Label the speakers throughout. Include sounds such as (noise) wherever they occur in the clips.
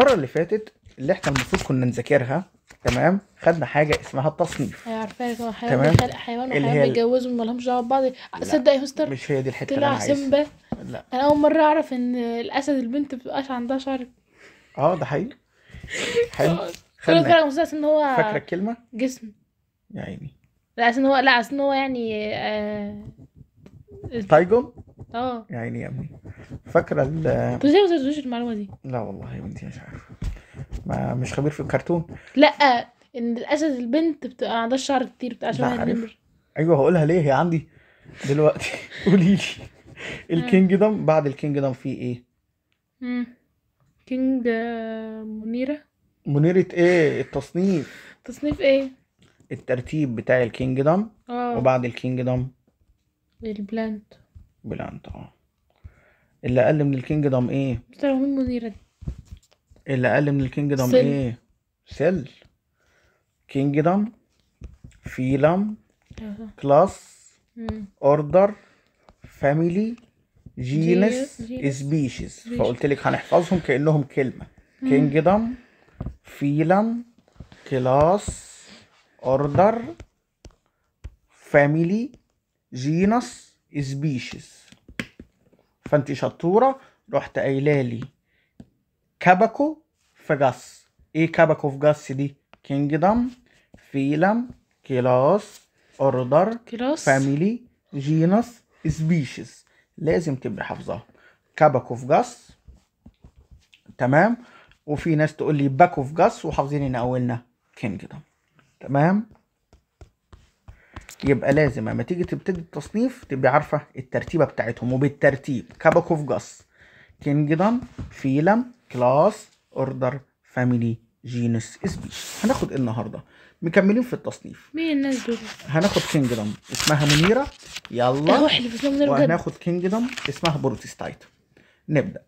Speaker 1: المره اللي فاتت اللي احنا المفروض كنا نذاكرها تمام خدنا حاجه اسمها التصنيف
Speaker 2: هي أيوة، عارفاها طبعا حيوان بيخلق حيوان وحيوان بيتجوزوا مالهمش دعوه ببعض تصدق يا هوستر مش
Speaker 1: هي دي الحته اللي انا عايزها سيمبا لا
Speaker 2: انا اول مره اعرف ان الاسد البنت ما بتبقاش عندها شعر
Speaker 1: اه ده حقيقي حلو خلي بالك مسدس ان هو فاكره الكلمه جسم يا عيني
Speaker 2: لا عشان هو لا عشان هو يعني آه... تايجون اه
Speaker 1: يا عيني يا ابني فاكره ال طب
Speaker 2: ازاي ما سالتوش المعلومه دي؟
Speaker 1: لا والله يا بنتي مش عارفه ما مش خبير في الكرتون
Speaker 2: لا ان الاسد البنت بتبقى عندها الشعر كتير بتبقى عشان لا عارف.
Speaker 1: ايوه هقولها ليه هي عندي دلوقتي (laughs) (laughs) قولي لي الكينجدم آه. بعد الكينجدم في ايه؟
Speaker 2: امم كينج آه، منيره
Speaker 1: منيره ايه؟ التصنيف
Speaker 2: تصنيف ايه؟
Speaker 1: الترتيب بتاع الكينجدم اه وبعد الكينجدم
Speaker 2: البلانت
Speaker 1: بلانت اه اللي اقل من دوم ايه
Speaker 2: ترى طيب، مين منيرة دي
Speaker 1: اللي اقل من الكينجدم سل. ايه سيل دوم فيلم كلاس اوردر فاميلي جينس سبيشيز فقلت لك هنحفظهم كانهم كلمه دوم فيلم كلاس اوردر فاميلي جينس سبيشيز فانت شطوره رحت قايله لي كاباكو في جاس ايه كبكو في جاس دي كينجدم فيلم كلاس اوردر كلاس فاميلي جينس سبيشيز لازم تبقى حافظاها كبكو في جاس تمام وفي ناس تقول لي باكو في جاس وحافظين ان اولنا كينجدم تمام يبقى لازم اما تيجي تبتدي التصنيف تبقى عارفه الترتيبه بتاعتهم وبالترتيب كابك اوف جاس كينجدم فيلم كلاس اوردر فاميلي جينوس سبيش هناخد ايه النهارده مكملين في التصنيف
Speaker 2: مين الناس دول
Speaker 1: هناخد كينجدم اسمها منيره يلا وهناخد كينجدم اسمها بروتستايت نبدا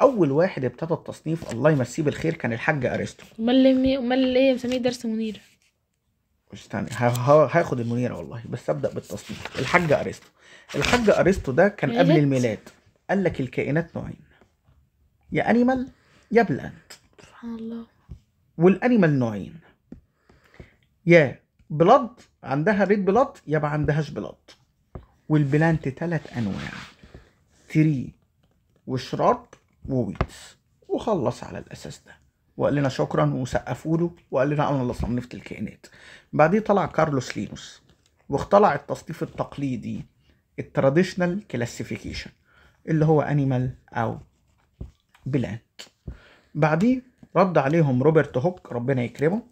Speaker 1: اول واحد ابتدى التصنيف الله يمسيه بالخير كان الحاج ارسطو
Speaker 2: امال ليه امال ليه مسميه درس منيره
Speaker 1: استني هاخد المنيره والله بس ابدا بالتصنيف الحاج ارسطو الحاج ارسطو ده كان قبل الميلاد قال لك الكائنات نوعين يا انيمال يا بلانت
Speaker 2: سبحان الله
Speaker 1: والانيمال نوعين يا بلاد عندها ريد بلاد يا ما عندهاش بلاد والبلانت تلات انواع تري وشراب وويتس وخلص على الاساس ده وقال لنا شكرا وسقفوا له وقال لنا انا اللي صنفت الكائنات بعديه طلع كارلوس لينوس واخترع التصنيف التقليدي التراديشنال كلاسيفيكيشن اللي هو انيمال او بلانت بعديه رد عليهم روبرت هوك ربنا يكرمه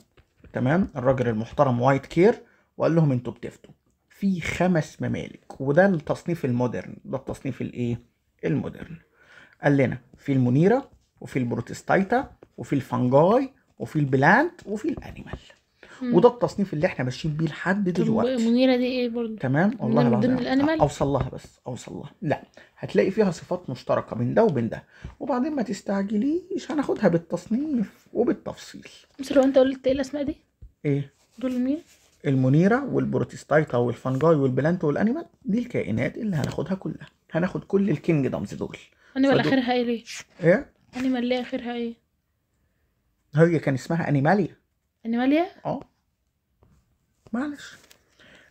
Speaker 1: تمام الراجل المحترم وايت كير وقال لهم انتوا بتفتوا في خمس ممالك وده التصنيف المودرن ده التصنيف الايه المودرن قال لنا في المنيره وفي البروتستايتا وفي الفنجاي وفي البلانت وفي الانيمال وده التصنيف اللي احنا ماشيين بيه لحد دلوقتي طب
Speaker 2: منيره دي ايه برضه
Speaker 1: تمام والله من ضمن الانيمال اوصل لها بس اوصل لها لا هتلاقي فيها صفات مشتركه بين ده وبين ده وبعدين ما تستعجليش هناخدها بالتصنيف وبالتفصيل
Speaker 2: بس لو انت قلت ايه الاسماء دي
Speaker 1: ايه دول مين المنيره والبروتيستايتا والفنجاي والبلانت والانيمال دي الكائنات اللي هناخدها كلها هناخد كل الكينجدمز دول
Speaker 2: انيمال اخرها ايه ليه ايه انيمال ليه اخرها ايه
Speaker 1: هي كان اسمها انيماليا انيماليا اه معلش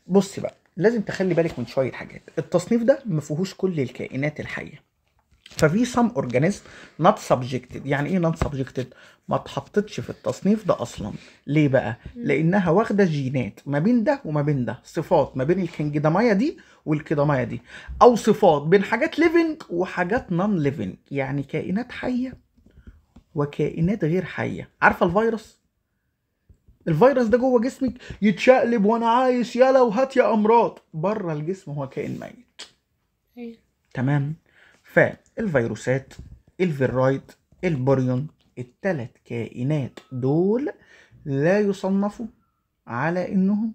Speaker 1: بصي بقى لازم تخلي بالك من شويه حاجات التصنيف ده ما فيهوش كل الكائنات الحيه ففي سام اورجانيزم نوت سبجكتد يعني ايه نوت سبجكتد ما اتحطتش في التصنيف ده اصلا ليه بقى لانها واخده جينات ما بين ده وما بين ده صفات ما بين الكنجدمايه دي والكيدمايا دي او صفات بين حاجات ليفنج وحاجات نون ليفنج يعني كائنات حيه وكائنات غير حيه عارفه الفيروس الفيروس ده جوه جسمك يتشقلب وانا عايش يلا وهات يا امراض بره الجسم هو كائن ميت أيوه. تمام فالفيروسات الفيرويد البوريون الثلاث كائنات دول لا يصنفوا على انهم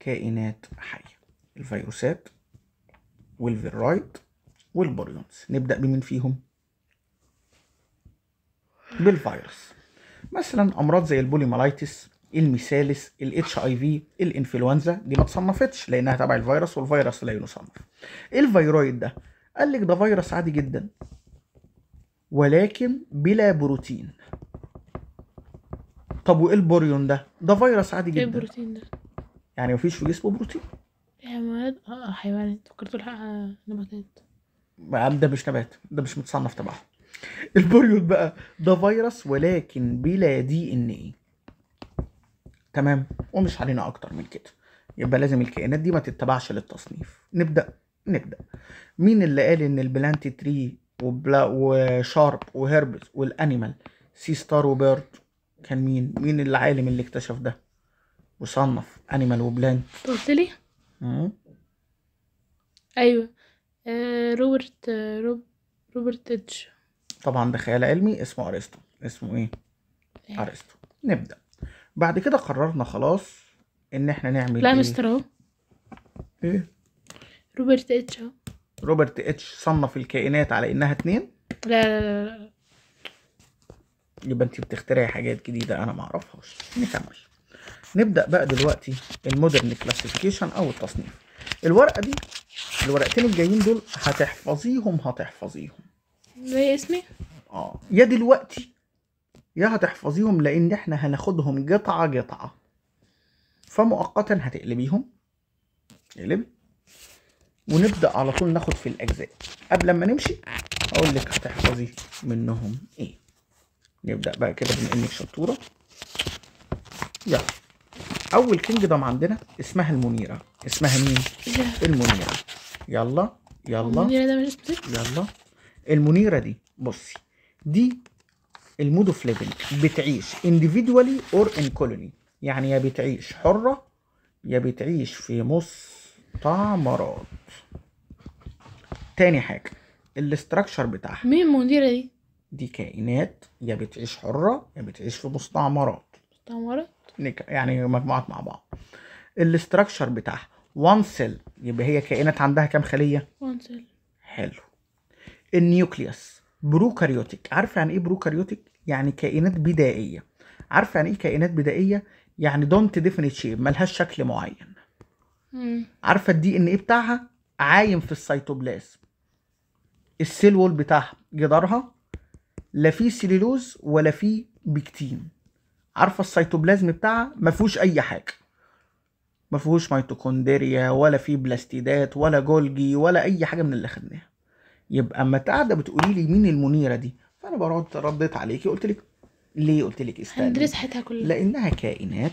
Speaker 1: كائنات حيه الفيروسات والفيرويد والبوريونز نبدا بمين فيهم بالفيروس مثلا امراض زي البوليمالايتس الميسالس الاتش اي في الانفلونزا دي ما اتصنفتش لانها تبع الفيروس والفيروس لا يصنف الفيرويد ده قال لك ده فيروس عادي جدا ولكن بلا بروتين طب وايه البوريون ده ده فيروس عادي إيه جدا ايه البروتين ده يعني مفيش في جسمه بروتين
Speaker 2: حيوانات اه حيوانات فكرت آه، نباتات
Speaker 1: ده مش نبات ده مش متصنف تبعهم البوليو بقى ده فيروس ولكن بلا دي ان ايه تمام ومش علينا اكتر من كده يبقى لازم الكائنات دي ما تتبعش للتصنيف نبدا نبدا مين اللي قال ان البلانت تري وبلا وشارب وهربس والانيمال سي ستار وبيرد كان مين مين العالم اللي اكتشف ده وصنف انيمال وبلانت
Speaker 2: قلت لي ايوه آه روبرت آه روبرت اتش
Speaker 1: طبعا ده خيال علمي اسمه ارسطو اسمه إيه؟, ايه ارسطو نبدا بعد كده قررنا خلاص ان احنا نعمل لا إيه؟ مستر ايه
Speaker 2: روبرت اتش
Speaker 1: روبرت اتش صنف الكائنات على انها اتنين
Speaker 2: لا لا لا, لا.
Speaker 1: يبقى انت بتخترعي حاجات جديده انا ما اعرفهاش نكمل نبدا بقى دلوقتي المودرن كلاسيفيكيشن او التصنيف الورقه دي الورقتين الجايين دول هتحفظيهم هتحفظيهم زي اسمي اه يا دلوقتي يا هتحفظيهم لان احنا هناخدهم قطعه قطعه فمؤقتا هتقلبيهم اقلبي ونبدا على طول ناخد في الاجزاء قبل ما نمشي اقول لك هتحفظي منهم ايه نبدا بقى كده بما انك شطوره يلا اول كينجدم عندنا اسمها المنيره اسمها مين المنيره يلا يلا المنيره ده مش اسم يلا المنيره دي بصي دي المود اوف ليفنج بتعيش individually اور ان كولوني يعني يا بتعيش حره يا بتعيش في مستعمرات تاني حاجه الاستراكشر بتاعها
Speaker 2: مين المنيرة دي؟ دي
Speaker 1: دي كائنات يا بتعيش حره يا بتعيش في مستعمرات مستعمرات يعني مجموعات مع بعض الاستراكشر بتاعها وان سيل يبقى هي كائنات عندها كام خليه وان سيل حلو النيوكليوس بروكاريوتيك عارف يعني ايه بروكاريوتيك يعني كائنات بدائيه عارف يعني ايه كائنات بدائيه يعني دونت ديفينيت شيب ملهاش شكل معين عارفه الدي ان ايه بتاعها عايم في السيتوبلازم السيل وول بتاعها جدارها لا فيه سيلولوز ولا فيه بكتين عارفه السيتوبلازم بتاعها ما فيهوش اي حاجه ما فيهوش ميتوكوندريا ولا فيه بلاستيدات ولا جولجي ولا اي حاجه من اللي خدناها يبقى اما قاعده بتقولي لي مين المنيره دي فانا برد رديت عليكي قلت لك ليه قلت لك استني هندرس حتها كلها لانها كائنات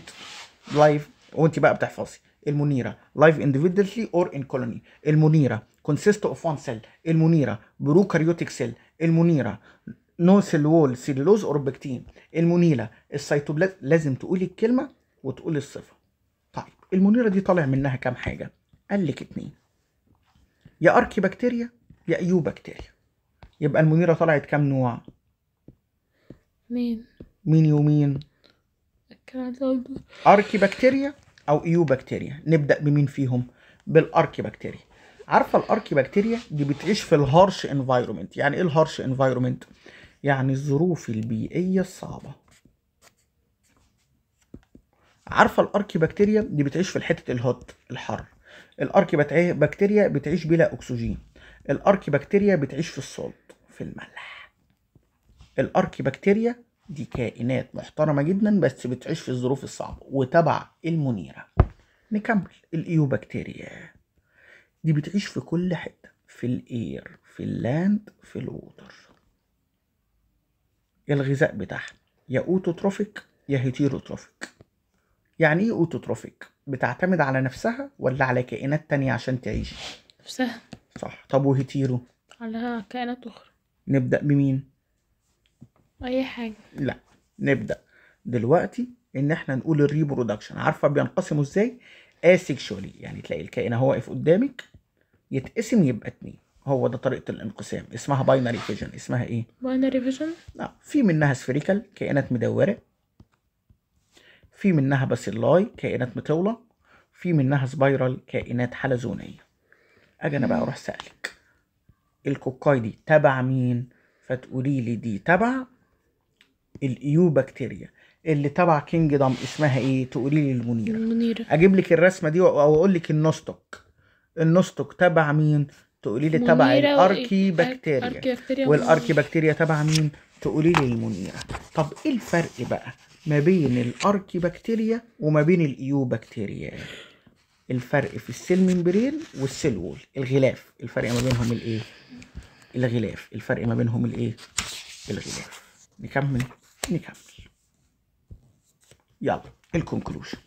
Speaker 1: لايف وانت بقى بتحفظي المنيره لايف اندفيدلي اور ان كولوني المنيره كونسيست اوف وان سيل المنيره بروكاريوتيك سيل المنيره نو سيل وول سيلوز اور بكتين المنيره السيتوبلات لازم تقولي الكلمه وتقولي الصفه طيب المنيره دي طالع منها كام حاجه قال لك اتنين يا اركي بكتيريا لأيوب اكتال يبقى المنيرة طلعت كام نوع؟ مين؟ مين ومين؟ أركي بكتيريا أو إيو بكتيريا نبدأ بمين فيهم؟ بالأركي بكتيريا عارفة الأركي بكتيريا دي بتعيش في الهارش انفايرومنت يعني إيه الهارش انفايرومنت؟ يعني الظروف البيئية الصعبة عارفة الأركي بكتيريا دي بتعيش في الحتة الهوت الحر الأركي بكتيريا بتعيش بلا أكسجين الاركي بكتيريا بتعيش في الصلب في الملح الاركي بكتيريا دي كائنات محترمه جدا بس بتعيش في الظروف الصعبه وتبع المنيره نكمل الايوبكتيريا دي بتعيش في كل حته في الاير في اللاند في الووتر الغذاء بتاعها يا اوتوتروفيك يا هيتيروتروفيك يعني ايه اوتوتروفيك بتعتمد على نفسها ولا على كائنات تانية عشان تعيش نفسها صح طب وهيتيرو
Speaker 2: على كائنات أخرى
Speaker 1: نبدأ بمين؟ أي حاجة لا نبدأ دلوقتي إن إحنا نقول الريبرودكشن عارفة بينقسموا إزاي؟ اسكشوالي يعني تلاقي الكائن اهو واقف قدامك يتقسم يبقى اتنين هو ده طريقه الانقسام اسمها باينري فيجن اسمها ايه
Speaker 2: باينري فيجن
Speaker 1: لا في منها سفيريكال كائنات مدوره في منها باسيلاي كائنات مطوله في منها سبايرال كائنات حلزونيه اجي انا بقى اروح سالك الكوكاي دي تبع مين فتقولي لي دي تبع الايو بكتيريا اللي تبع كينجدم اسمها ايه تقولي لي المنيره المنيره اجيب لك الرسمه دي واقول لك النوستوك النوستوك تبع مين تقولي لي تبع الاركي بكتيريا والاركي بكتيريا تبع مين تقولي لي المنيره طب ايه الفرق بقى ما بين الاركي بكتيريا وما بين الايو بكتيريا الفرق في السيل ممبرين والسيل وول الغلاف الفرق ما بينهم الايه الغلاف الفرق ما بينهم الايه الغلاف نكمل نكمل يلا الكونكلوجن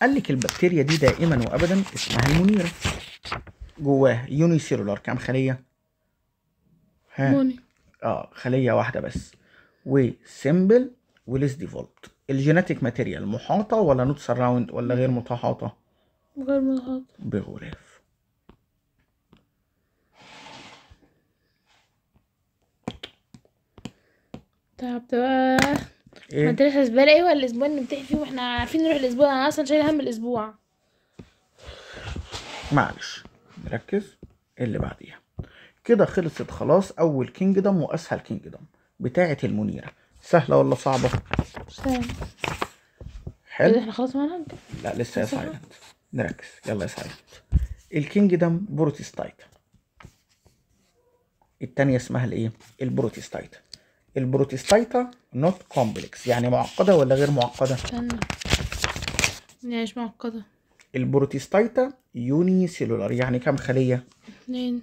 Speaker 1: قال لك البكتيريا دي دائما وابدا اسمها المنيره جواها يوني سيلولار كام خليه ها موني. اه خليه واحده بس وسيمبل وليس ديفولبت الجيناتيك ماتيريال محاطة ولا نوت سراوند ولا غير متحاطة
Speaker 2: غير محاطه
Speaker 1: بغلاف
Speaker 2: طب بقى إيه؟ لسه زبالة ايه ولا الاسبوع اللي بتحكي فيه واحنا عارفين نروح الاسبوع انا اصلا شايل هم الاسبوع
Speaker 1: معلش نركز اللي بعديها كده خلصت خلاص اول كينجدم واسهل كينجدم بتاعة المنيرة سهلة ولا صعبة؟ سهلة حلو إيه، احنا خلاص معانا
Speaker 2: لا لسه يا سايلنت
Speaker 1: نركز يلا يا سايلنت الكينجدم بروتستايت التانية اسمها الايه؟ البروتستايتا البروتستايتا نوت كومبلكس يعني معقدة ولا غير معقدة؟ استنى
Speaker 2: يعني مش معقدة
Speaker 1: البروتستايتا يوني سيلولار يعني كام خلية؟ اتنين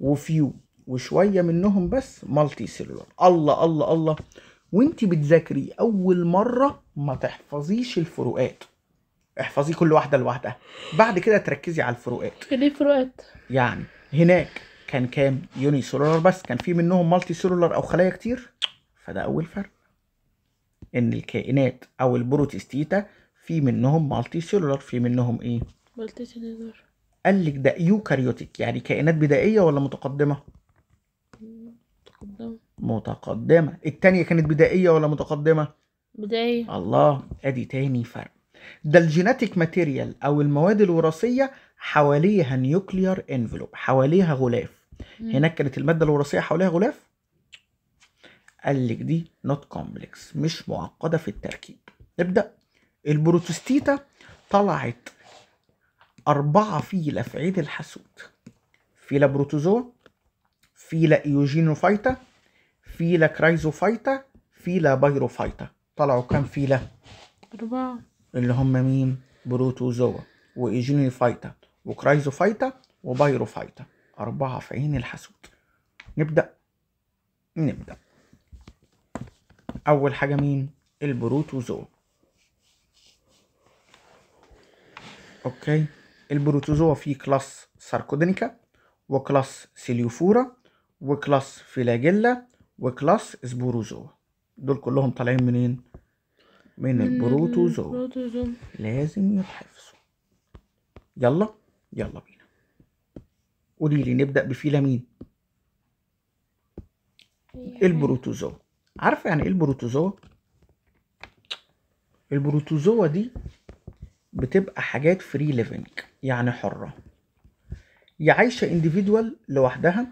Speaker 1: وفيو وشوية منهم بس مالتي سيلولار الله الله الله وانت بتذاكري اول مره ما تحفظيش الفروقات احفظي كل واحده لوحدها بعد كده تركزي على الفروقات
Speaker 2: ايه فروقات
Speaker 1: يعني هناك كان كام يوني سيلولار بس كان في منهم مالتي سيلولار او خلايا كتير فده اول فرق ان الكائنات او البروتيستيتا في منهم مالتي سيلولار في منهم ايه
Speaker 2: مالتي سيلولار
Speaker 1: قال لك ده يوكاريوتيك يعني كائنات بدائيه ولا متقدمه
Speaker 2: متقدمه
Speaker 1: متقدمة التانية كانت بدائية ولا متقدمة؟
Speaker 2: بدائية
Speaker 1: الله ادي تاني فرق ده الجيناتيك ماتيريال او المواد الوراثية حواليها نيوكليار انفلوب حواليها غلاف مم. هناك كانت المادة الوراثية حواليها غلاف قال لك دي نوت كومبلكس مش معقدة في التركيب نبدأ البروتوستيتا طلعت أربعة فيلا في عيد الحسود فيلا بروتوزوا فيلا ايوجينوفايتا فيلا كرايزوفايتا فيلا بايروفايتا طلعوا كام فيلا؟ أربعة اللي هم مين؟ بروتوزوا وإيجينيفايتا وكرايزوفايتا وبايروفايتا أربعة في عين الحسود نبدأ نبدأ أول حاجة مين؟ البروتوزوا أوكي البروتوزوا فيه كلاس ساركودينيكا وكلاس سيليوفورا وكلاس فيلاجيلا وكلاس سبوروزوا دول كلهم طالعين منين من البروتوزوا لازم يتحفظوا يلا يلا بينا قولي لي نبدا بفيلا مين البروتوزوا عارفه يعني ايه البروتوزوا البروتوزوا دي بتبقى حاجات فري ليفنج يعني حره يا عايشه انديفيدوال لوحدها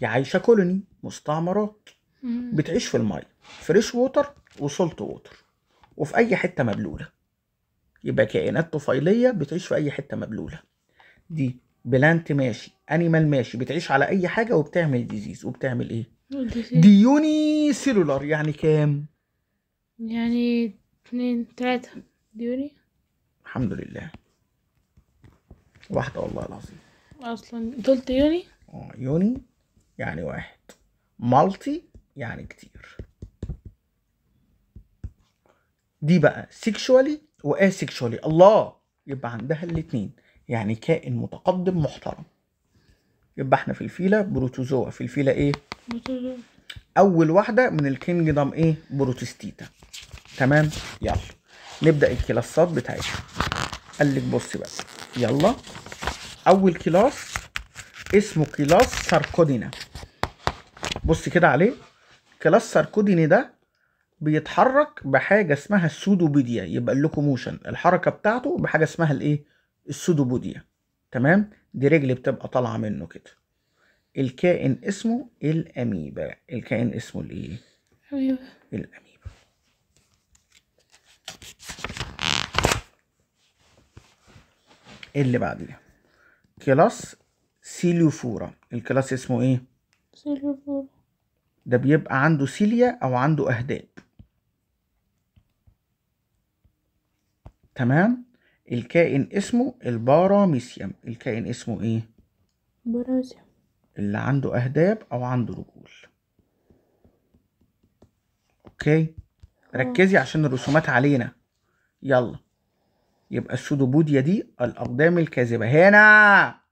Speaker 1: دي عايشه كولوني مستعمرات مم. بتعيش في الميه فريش ووتر وسولت ووتر وفي اي حته مبلوله يبقى كائنات طفيليه بتعيش في اي حته مبلوله دي بلانت ماشي انيمال ماشي بتعيش على اي حاجه وبتعمل ديزيز وبتعمل ايه
Speaker 2: ديوني
Speaker 1: سيلولار يعني كام
Speaker 2: يعني اتنين تلاتة ديوني
Speaker 1: الحمد لله واحدة والله العظيم
Speaker 2: أصلا دولت يوني
Speaker 1: اه يوني يعني واحد مالتي يعني كتير دي بقى سيكشوالي واسيكشوالي الله يبقى عندها الاثنين يعني كائن متقدم محترم يبقى احنا في الفيلة بروتوزوا في الفيلة ايه؟ بروتوزوا اول واحدة من الكينجدم ايه؟ بروتوستيتا تمام؟ يلا نبدأ الكلاسات بتاعتها قال لك بص بقى يلا اول كلاس اسمه كلاس ساركودينا بص كده عليه كلاس ساركودينا ده بيتحرك بحاجه اسمها السودوبيديا يبقى اللوكوموشن الحركه بتاعته بحاجه اسمها الايه السودوبوديا تمام دي رجل بتبقى طالعه منه كده الكائن اسمه الاميبا الكائن اسمه الايه ايوه الاميبا اللي بعديها كلاس سيليوفورا الكلاس اسمه ايه
Speaker 2: سيليوفورا
Speaker 1: ده بيبقى عنده سيليا او عنده اهداب تمام الكائن اسمه الباراميسيوم الكائن اسمه ايه باراميسيوم اللي عنده اهداب او عنده رجول اوكي آه. ركزي عشان الرسومات علينا يلا يبقى السودوبوديا دي الاقدام الكاذبه هنا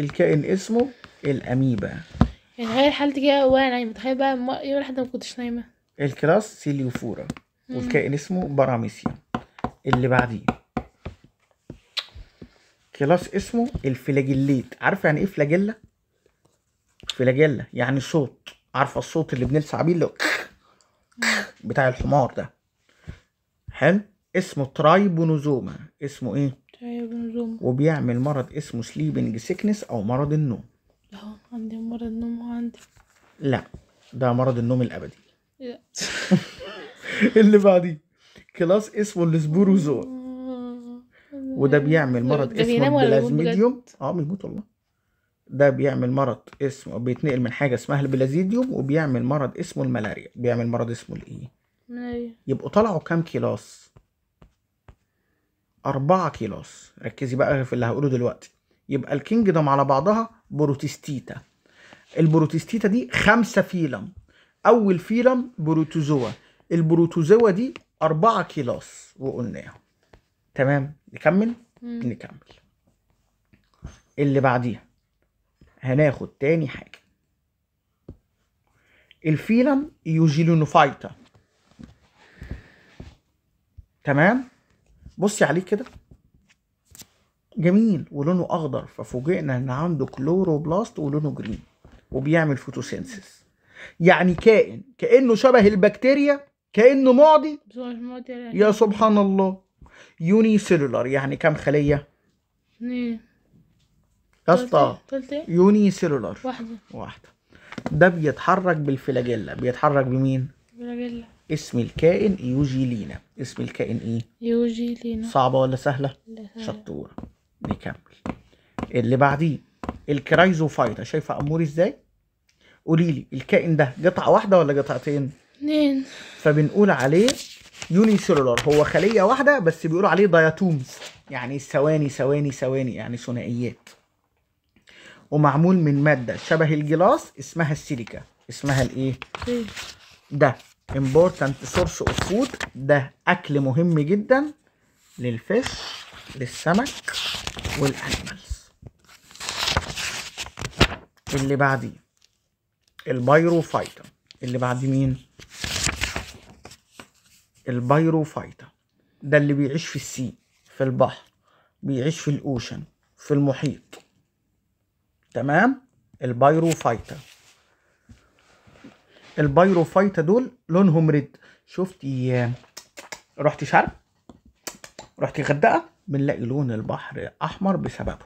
Speaker 1: الكائن اسمه الاميبا
Speaker 2: يعني حالتي كده وانا نايمه تخيل بقى يوم واحده ما كنتش نايمه
Speaker 1: الكلاس سيليوفورا والكائن اسمه باراميسيا اللي بعديه كلاس اسمه الفلاجيليت عارفه يعني ايه فلاجيلا فلاجيلا يعني صوت عارفه الصوت اللي بنلسع بيه اللي بتاع الحمار ده حلو اسمه ترايبونوزوما اسمه ايه بنزوم وبيعمل مرض اسمه سليبنج سيكنس او مرض النوم
Speaker 2: لا عندي مرض نوم عندي
Speaker 1: لا ده مرض النوم الابدي لا (laughs) اللي بعديه كلاس اسمه السبوروزوا آه. وده بيعمل مرض اسمه البلازميديوم اه بيموت والله ده بيعمل مرض اسمه بيتنقل من حاجه اسمها البلازيديوم وبيعمل مرض اسمه الملاريا بيعمل مرض اسمه الايه ملاريا يبقوا طلعوا كام كلاس 4 كيلوس ركزي بقى في اللي هقوله دلوقتي يبقى الكينجدم على بعضها بروتستيتا البروتستيتا دي خمسة فيلم أول فيلم بروتوزوا البروتوزوا دي أربعة كيلوس وقلناها تمام نكمل مم. نكمل اللي بعديها هناخد تاني حاجة الفيلم يوجيلونوفايتا تمام بصي عليه كده جميل ولونه اخضر ففوجئنا ان عنده كلوروبلاست ولونه جرين وبيعمل فوتوسينسس يعني كائن كانه شبه البكتيريا كانه معدي يا سبحان الله يوني سيلولار يعني كام خليه اثنين يا اسطى إيه؟ يوني سيلولار واحده واحده ده بيتحرك بالفلاجيلا بيتحرك بمين فلاجيلا اسم الكائن يوجيلينا اسم الكائن ايه
Speaker 2: يوجيلينا
Speaker 1: صعبه ولا سهله لا. شطوره نكمل اللي بعديه الكرايزوفايتا شايفه اموري ازاي قولي لي الكائن ده قطعه واحده ولا قطعتين اتنين فبنقول عليه يوني سيلولار هو خليه واحده بس بيقولوا عليه دياتومز يعني ثواني ثواني ثواني يعني ثنائيات ومعمول من ماده شبه الجلاس اسمها السيليكا اسمها الايه طيب. ده important source of food ده اكل مهم جدا للفش للسمك والانيمالز اللي بعديه البايروفايتا اللي بعد مين البايروفايتا ده اللي بيعيش في السي في البحر بيعيش في الاوشن في المحيط تمام البايروفايتا البايروفايتا دول لونهم ريد شفتي رحتي شرق رحتي غردقه بنلاقي لون البحر احمر بسببهم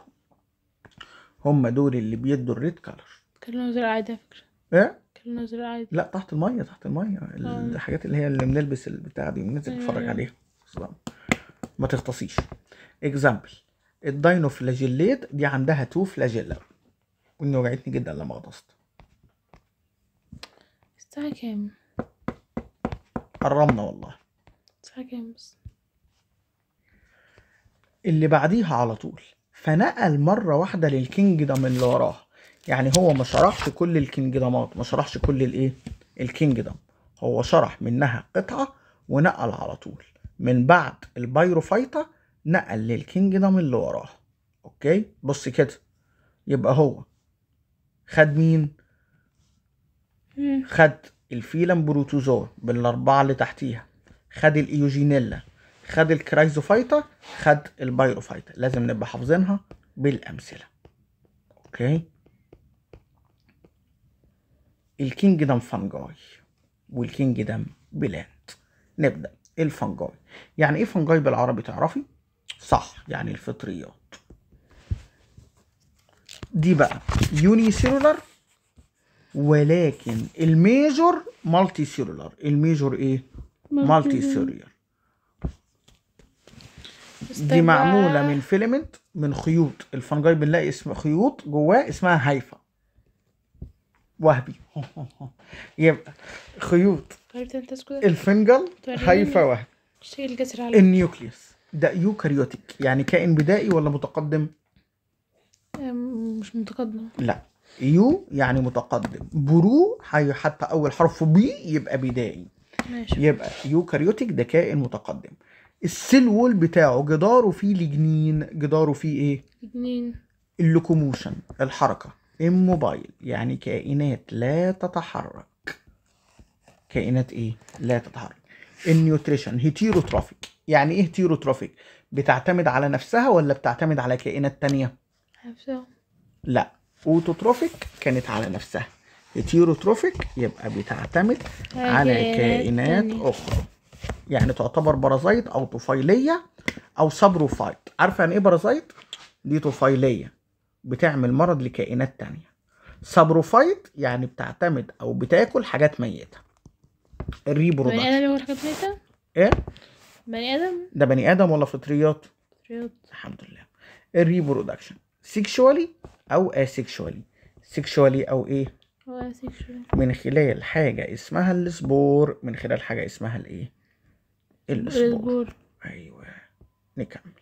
Speaker 1: هم دول اللي بيدوا الريد كلر
Speaker 2: كانوا زرع عادي على فكره ايه كانوا زرع عادي
Speaker 1: لا تحت الميه تحت الميه آه. الحاجات اللي هي اللي بنلبس البتاع دي بننزل إيه. نتفرج عليها ما تغطسيش اكزامبل الداينوفلاجيليت دي عندها تو فلاجيلا واني وجعتني جدا لما غطست ساعة كام؟ حرمنا والله
Speaker 2: ساعة كام بس؟
Speaker 1: اللي بعديها على طول فنقل مرة واحدة للكينجدم اللي وراه يعني هو ما شرحش كل الكينجدمات ما شرحش كل الايه؟ الكينجدم هو شرح منها قطعة ونقل على طول من بعد البايروفايتا نقل للكينجدم اللي وراه اوكي بص كده يبقى هو خد مين خد الفيلم بروتوزور بالاربعه اللي تحتيها خد الايوجينيلا خد الكرايزوفايتا خد البايروفايتا لازم نبقى حافظينها بالامثله اوكي الكينجدم فانجاي والكينجدم بلاد نبدا الفانجاي يعني ايه فانجاي بالعربي تعرفي صح يعني الفطريات دي بقى يوني سيلولار ولكن الميجور مالتي سيلولر الميجور ايه مالتي سيلولر دي معموله من فيلمنت من خيوط الفنجاي بنلاقي اسم خيوط جواه اسمها هيفا وهبي (laughs) يبقى خيوط
Speaker 2: طيب، الفنجل
Speaker 1: طيب، هيفا وهبي
Speaker 2: النيوكليوس
Speaker 1: ده يوكاريوتيك يعني كائن بدائي ولا متقدم
Speaker 2: مش متقدم
Speaker 1: لا يو يعني متقدم برو حتى اول حرف بي يبقى بدائي ماشي. يبقى يوكاريوتيك ده كائن متقدم السيل وول بتاعه جداره فيه لجنين جداره فيه ايه لجنين اللوكوموشن الحركه الموبايل يعني كائنات لا تتحرك كائنات ايه لا تتحرك النيوتريشن هيتيروتروفيك يعني ايه هيتيروتروفيك بتعتمد على نفسها ولا بتعتمد على كائنات تانية نفسها لا اوتوتروفيك كانت على نفسها هيتيروتروفيك يبقى بتعتمد على كائنات اخرى يعني تعتبر بارازايت او طفيليه او سابروفايت عارفه يعني ايه بارازايت دي طفيليه بتعمل مرض لكائنات تانية سابروفايت يعني بتعتمد او بتاكل حاجات ميته الريبرودكشن بني
Speaker 2: ادم ياكل حاجات ميته ايه بني ادم
Speaker 1: ده بني ادم ولا فطريات فطريات الحمد لله الريبرودكشن سيكشوالي او اسيكشوالي سيكشوالي او ايه من خلال حاجه اسمها السبور من خلال حاجه اسمها الايه السبور ايوه نكمل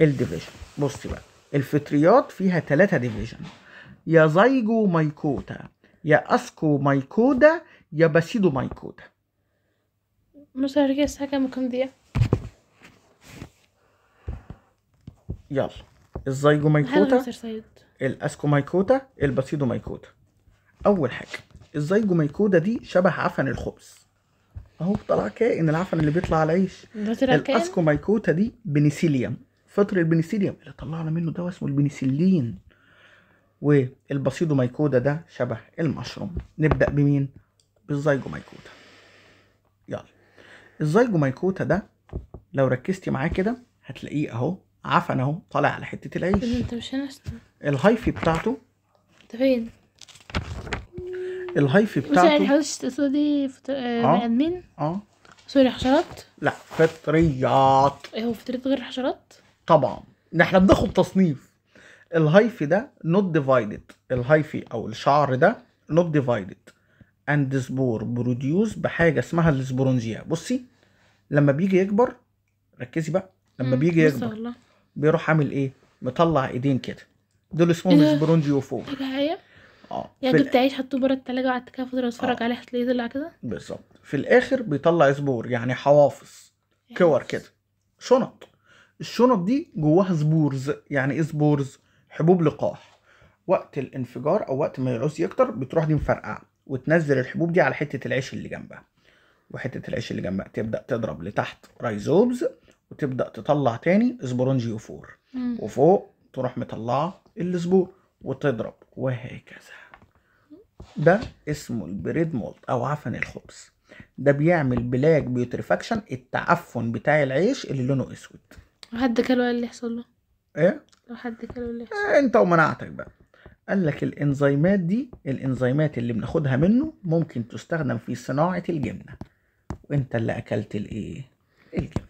Speaker 1: الديفيجن بصي بقى الفطريات فيها ثلاثة ديفيجن يا زيجو مايكوتا يا اسكو مايكودا يا باسيدو مايكودا
Speaker 2: مش هرجع الساعة كام كام
Speaker 1: يلا الزيجوميكوتا الاسكوميكوتا الباسيدوميكوتا اول حاجه الزيجوميكوتا دي شبه عفن الخبز اهو طلع كائن العفن اللي بيطلع على العيش الاسكوميكوتا دي بنسيليوم فطر البنسيليوم اللي طلعنا منه ده اسمه البنسلين والباسيدوميكوتا ده شبه المشروم نبدا بمين بالزيجوميكوتا يلا الزيجوميكوتا ده لو ركزتي معاه كده هتلاقيه اهو عفن اهو طالع على حته العيش انت مش هنشتغل الهايفي بتاعته انت فين؟ الهايفي يعني بتاعته يعني حوش
Speaker 2: تقصدي فطر... آه. آه، مين؟ اه سوري حشرات؟
Speaker 1: لا فطريات
Speaker 2: ايه هو فطريات غير حشرات؟
Speaker 1: طبعا ده احنا بناخد تصنيف الهايفي ده نوت ديفايدد الهايفي او الشعر ده نوت ديفايدد اند سبور بروديوس بحاجه اسمها السبورونجيا بصي لما بيجي يكبر ركزي بقى لما بيجي يكبر بيروح عامل ايه مطلع ايدين كده دول اسمهم إيه؟ سبرونجيوفور (laughs) حقيقة؟ اه يعني جبت
Speaker 2: عيش حطوه بره التلاجة وقعدت كده فترة اتفرج آه. عليه هتلاقيه طلع كده
Speaker 1: بالظبط في الاخر بيطلع سبور يعني حوافظ كور كده شنط الشنط دي جواها سبورز يعني ايه سبورز حبوب لقاح وقت الانفجار او وقت ما العوز يكتر بتروح دي مفرقعه وتنزل الحبوب دي على حته العيش اللي جنبها وحته العيش اللي جنبها تبدا تضرب لتحت رايزوبز وتبدا تطلع تاني اسبرونجي اوفور وفوق تروح مطلعه السبور وتضرب وهكذا ده اسمه البريد مولت او عفن الخبز ده بيعمل بلاك بيوتريفاكشن التعفن بتاع العيش اللي لونه اسود
Speaker 2: حد كلو إيه اللي يحصل له ايه لو حد كلو إيه اللي يحصل
Speaker 1: له. آه، انت ومناعتك بقى قال لك الانزيمات دي الانزيمات اللي بناخدها منه ممكن تستخدم في صناعه الجبنه وانت اللي اكلت الايه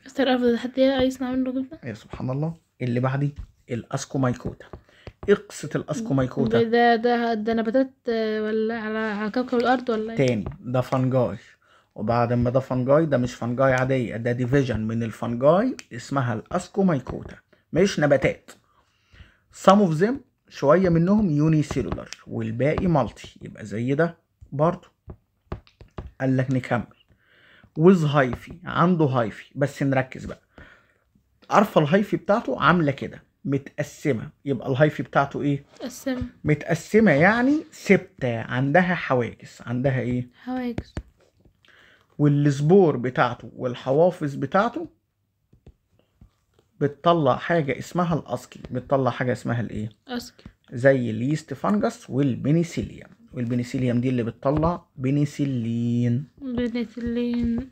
Speaker 2: اختار افضل تحدي عايز نعمل له جبنه
Speaker 1: يا سبحان الله اللي بعدي الاسكو مايكوتا اقصة مايكوتا
Speaker 2: ده ده ده نباتات آه، ولا على كوكب الارض ولا ايه تاني
Speaker 1: ده فنجاي وبعد ما ده فنجاي ده مش فنجاي عادية ده ديفيجن من الفنجاي اسمها الاسكو مايكوتا مش نباتات سم اوف them شوية منهم يوني سيلولر والباقي مالتي يبقى زي ده برضو قال لك نكمل ويز هايفي عنده هايفي بس نركز بقى عارفه الهايفي بتاعته عامله كده متقسمه يبقى الهايفي بتاعته ايه متقسمه متقسمه يعني ثابته عندها حواجز عندها ايه حواجز والسبور بتاعته والحوافظ بتاعته بتطلع حاجه اسمها الاسكي بتطلع حاجه اسمها الايه اسكي زي اليست فانجس والبنسيليوم والبنسيليوم دي اللي بتطلع بنسلين
Speaker 2: بنسلين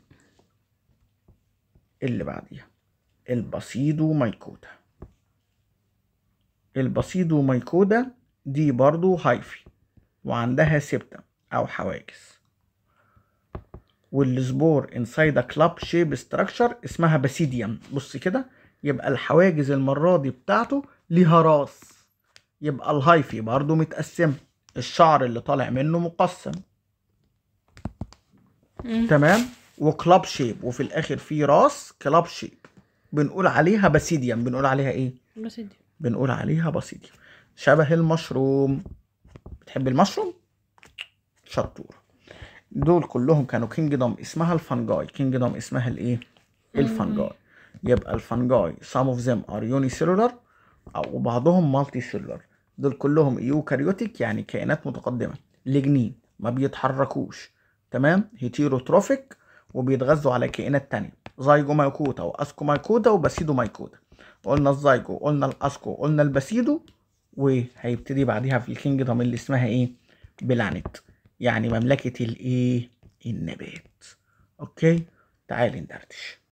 Speaker 1: اللي بعديها البسيدو مايكودا البسيدو مايكودا دي برضو هايفي وعندها سبتة أو حواجز والسبور انسايد كلاب شيب ستراكشر اسمها باسيديوم بص كده يبقى الحواجز المرة دي بتاعته ليها راس يبقى الهايفي برضو متقسمه الشعر اللي طالع منه مقسم تمام وكلاب شيب وفي الاخر في راس كلاب شيب بنقول عليها باسيديم بنقول عليها ايه باسيديم بنقول عليها باسيديم شبه المشروم بتحب المشروم شطوره دول كلهم كانوا كينجدوم اسمها الفنجاي كينجدوم اسمها الايه الفنجاي يبقى الفنجاي some of them are unicellular او بعضهم multicellular دول كلهم يوكاريوتيك يعني كائنات متقدمه لجنين ما بيتحركوش تمام هيتيروتروفيك وبيتغذوا على كائنات تانية زايجو مايكوتا واسكو مايكوتا وباسيدو مايكوتا قلنا الزايجو قلنا الاسكو قلنا الباسيدو وهيبتدي بعديها في الكينجدوم اللي اسمها ايه بلانت يعني مملكه الايه النبات اوكي تعالي ندردش